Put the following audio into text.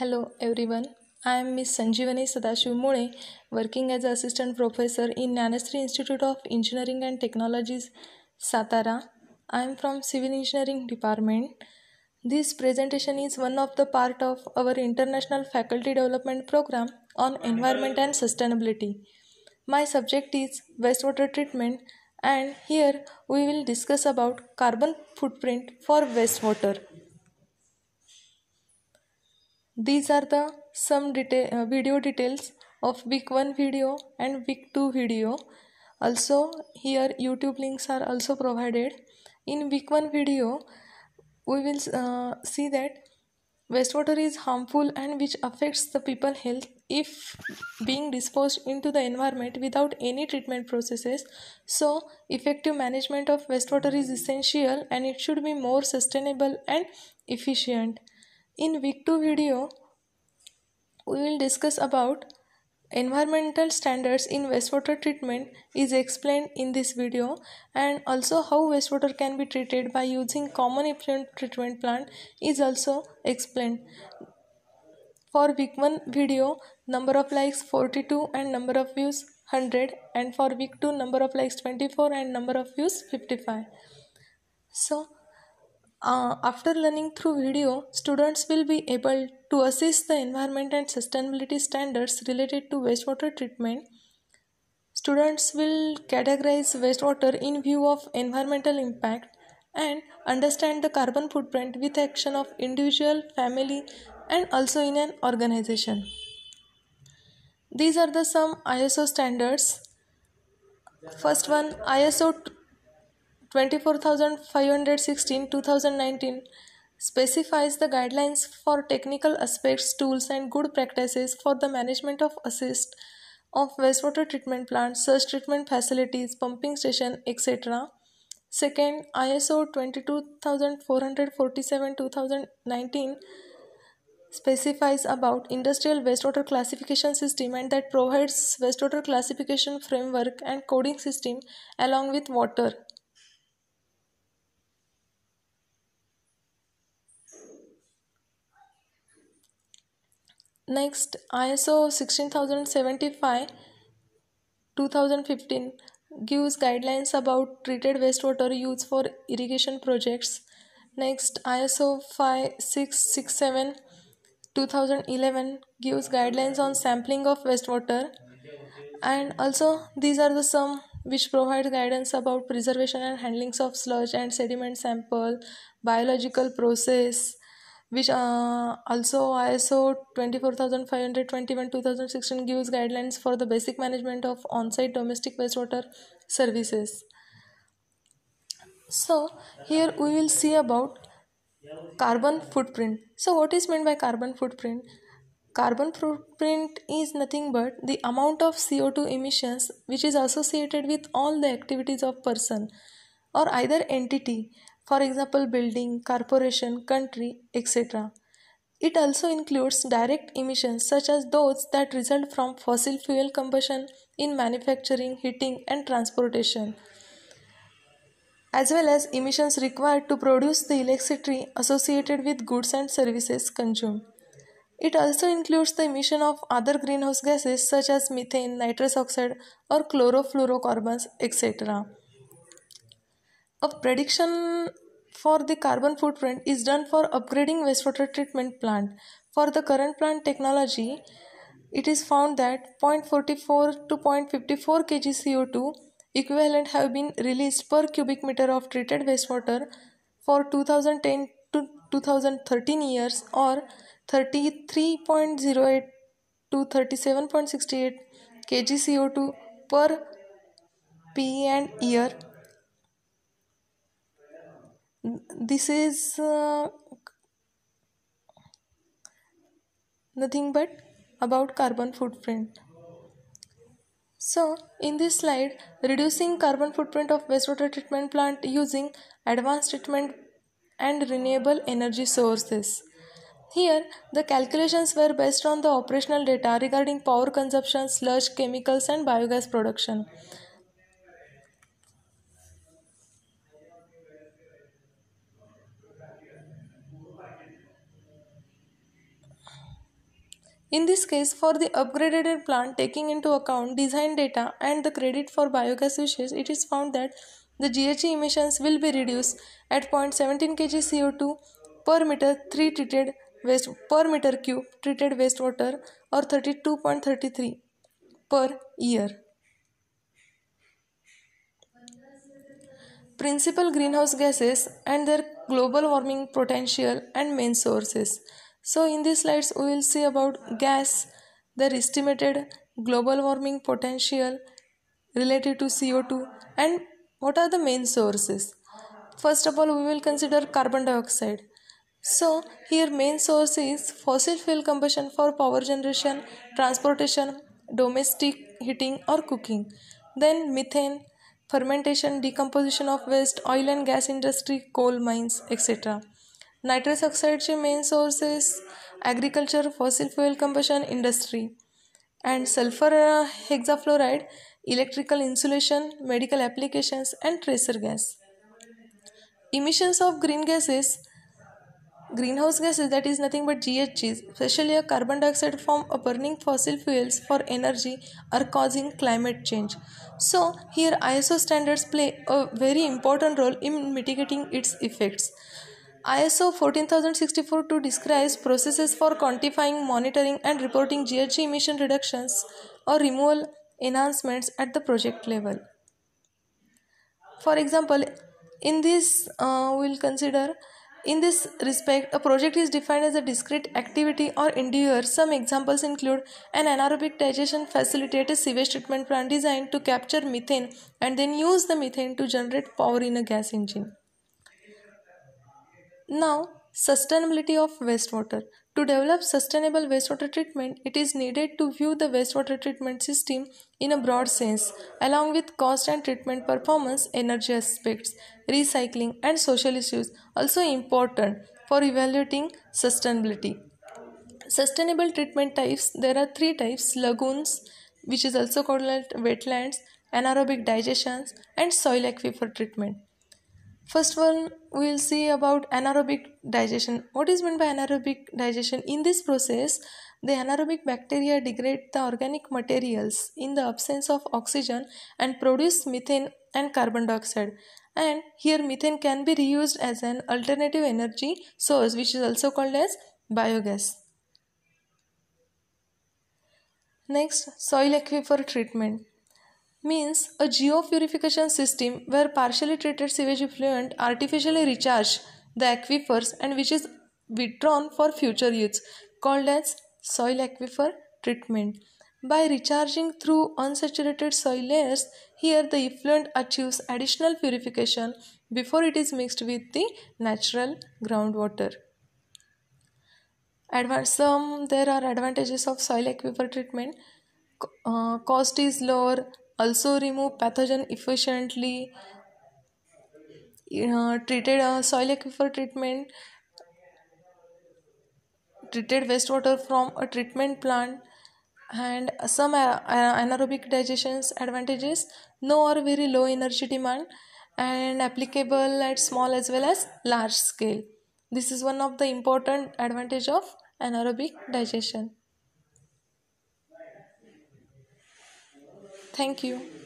Hello everyone. I am Ms. Sanjivani Sadashiv Mule, working as assistant professor in Nanasri Institute of Engineering and Technologies, Satara. I am from Civil Engineering Department. This presentation is one of the part of our International Faculty Development Program on Environment and Sustainability. My subject is wastewater treatment and here we will discuss about carbon footprint for wastewater. These are the some detail, uh, video details of week 1 video and week 2 video. Also here YouTube links are also provided. In week 1 video we will uh, see that wastewater is harmful and which affects the people health if being disposed into the environment without any treatment processes so effective management of wastewater is essential and it should be more sustainable and efficient in week 2 video, we will discuss about environmental standards in wastewater treatment is explained in this video and also how wastewater can be treated by using common effluent treatment plant is also explained. For week 1 video, number of likes 42 and number of views 100 and for week 2 number of likes 24 and number of views 55. So, uh, after learning through video, students will be able to assess the environment and sustainability standards related to wastewater treatment. Students will categorize wastewater in view of environmental impact and understand the carbon footprint with action of individual, family and also in an organization. These are the some ISO standards. First one ISO 24516 2019 specifies the guidelines for technical aspects, tools, and good practices for the management of assist of wastewater treatment plants, surge treatment facilities, pumping station, etc. Second, ISO 22447 2019 specifies about industrial wastewater classification system and that provides wastewater classification framework and coding system along with water Next, ISO 16075 2015 gives guidelines about treated wastewater use for irrigation projects. Next, ISO 5667 2011 gives guidelines on sampling of wastewater. And also, these are the some which provide guidance about preservation and handling of sludge and sediment sample, biological process, which uh, also ISO 24521 2016 gives guidelines for the basic management of on-site domestic wastewater services. So here we will see about carbon footprint. So what is meant by carbon footprint? Carbon footprint is nothing but the amount of CO2 emissions which is associated with all the activities of person or either entity for example building, corporation, country, etc. It also includes direct emissions such as those that result from fossil fuel combustion in manufacturing, heating, and transportation, as well as emissions required to produce the electricity associated with goods and services consumed. It also includes the emission of other greenhouse gases such as methane, nitrous oxide, or chlorofluorocarbons, etc. A prediction for the carbon footprint is done for upgrading wastewater treatment plant. For the current plant technology, it is found that 0.44 to 0.54 kg CO2 equivalent have been released per cubic meter of treated wastewater for 2010 to 2013 years or 33.08 to 37.68 kg CO2 per PE and year this is uh, nothing but about carbon footprint so in this slide reducing carbon footprint of wastewater treatment plant using advanced treatment and renewable energy sources here, the calculations were based on the operational data regarding power consumption, sludge, chemicals, and biogas production. In this case, for the upgraded plant taking into account design data and the credit for biogas usage, it is found that the GHG emissions will be reduced at 0.17 kg CO2 per meter 3 treated waste per meter cube treated wastewater or 32.33 per year. Principal greenhouse gases and their global warming potential and main sources. So in these slides we will see about gas, their estimated global warming potential related to CO2 and what are the main sources. First of all we will consider carbon dioxide. So here main source is fossil fuel combustion for power generation, transportation, domestic heating or cooking. Then methane, fermentation, decomposition of waste, oil and gas industry, coal mines, etc. Nitrous oxide's main sources: is agriculture, fossil fuel combustion industry, and sulfur uh, hexafluoride, electrical insulation, medical applications, and tracer gas. Emissions of green gases greenhouse gases that is nothing but ghgs especially carbon dioxide from burning fossil fuels for energy are causing climate change so here iso standards play a very important role in mitigating its effects ISO 14064 2 describes processes for quantifying, monitoring, and reporting GHG emission reductions or removal enhancements at the project level. For example, in this, uh, we will consider in this respect, a project is defined as a discrete activity or endeavor. Some examples include an anaerobic digestion facilitated sewage treatment plant designed to capture methane and then use the methane to generate power in a gas engine. Now, sustainability of wastewater. To develop sustainable wastewater treatment, it is needed to view the wastewater treatment system in a broad sense, along with cost and treatment performance, energy aspects, recycling, and social issues, also important for evaluating sustainability. Sustainable treatment types there are three types lagoons, which is also called wetlands, anaerobic digestions, and soil aquifer treatment. First one, we will see about anaerobic digestion. What is meant by anaerobic digestion? In this process, the anaerobic bacteria degrade the organic materials in the absence of oxygen and produce methane and carbon dioxide. And here methane can be reused as an alternative energy source which is also called as biogas. Next, soil aquifer treatment means a geopurification system where partially treated sewage effluent artificially recharge the aquifers and which is withdrawn for future use called as soil aquifer treatment. By recharging through unsaturated soil layers, here the effluent achieves additional purification before it is mixed with the natural groundwater. some there are advantages of soil aquifer treatment. Uh, cost is lower, also remove pathogen efficiently uh, treated uh, soil aquifer treatment treated wastewater from a treatment plant and some uh, uh, anaerobic digestion's advantages no or very low energy demand and applicable at small as well as large scale this is one of the important advantage of anaerobic digestion Thank you.